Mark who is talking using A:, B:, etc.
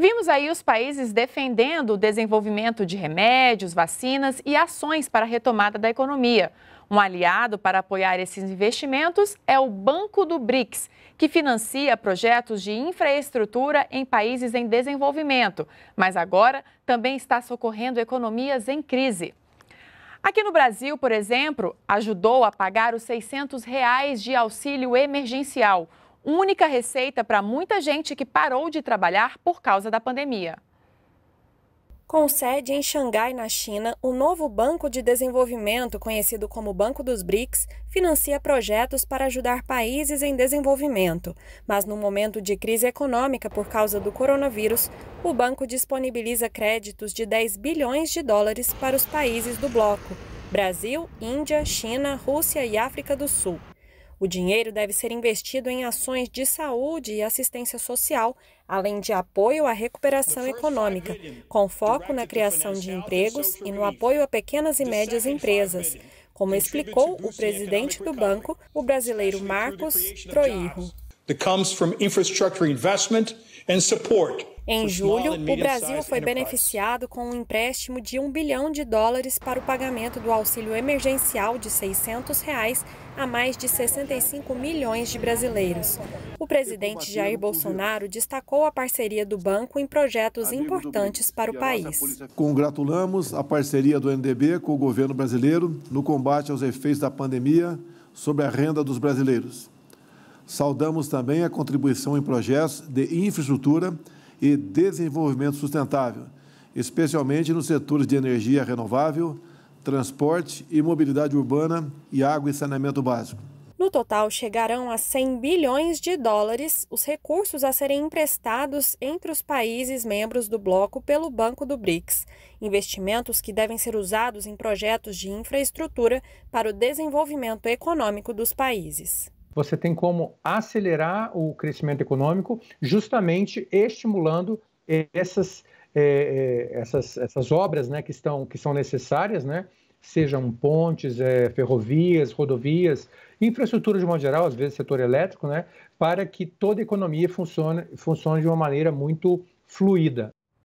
A: Vimos aí os países defendendo o desenvolvimento de remédios, vacinas e ações para a retomada da economia. Um aliado para apoiar esses investimentos é o Banco do BRICS, que financia projetos de infraestrutura em países em desenvolvimento, mas agora também está socorrendo economias em crise. Aqui no Brasil, por exemplo, ajudou a pagar os R$ 600 de auxílio emergencial única receita para muita gente que parou de trabalhar
B: por causa da pandemia. Com sede em Xangai, na China, o novo Banco de Desenvolvimento, conhecido como Banco dos BRICS, financia projetos para ajudar países em desenvolvimento. Mas no momento de crise econômica por causa do coronavírus, o banco disponibiliza créditos de 10 bilhões de dólares para os países do bloco: Brasil, Índia, China, Rússia e África do Sul. O dinheiro deve ser investido em ações de saúde e assistência social, além de apoio à recuperação econômica, com foco na criação de empregos e no apoio a pequenas e médias empresas, como explicou o presidente do banco, o brasileiro Marcos Proirro.
C: That comes from infrastructure investment and support em julho, o Brasil foi
B: beneficiado com um empréstimo de 1 bilhão de dólares para o pagamento do auxílio emergencial de R$ 600 reais a mais de 65 milhões de brasileiros. O presidente Jair Bolsonaro destacou a parceria do banco em projetos importantes para o país.
D: Congratulamos a parceria do NDB com o governo brasileiro no combate aos efeitos da pandemia sobre a renda dos brasileiros. Saudamos também a contribuição em projetos de infraestrutura e desenvolvimento sustentável, especialmente nos setores de energia renovável, transporte e mobilidade urbana e água e saneamento básico.
B: No total, chegarão a 100 bilhões de dólares os recursos a serem emprestados entre os países membros do bloco pelo Banco do BRICS. Investimentos que devem ser usados em projetos de infraestrutura para o desenvolvimento econômico dos países
C: você tem como acelerar o crescimento econômico, justamente estimulando essas, é, é, essas, essas obras né, que, estão, que são necessárias, né, sejam pontes, é, ferrovias, rodovias, infraestrutura de modo geral, às vezes setor elétrico, né, para que toda a economia funcione, funcione de uma maneira muito fluida.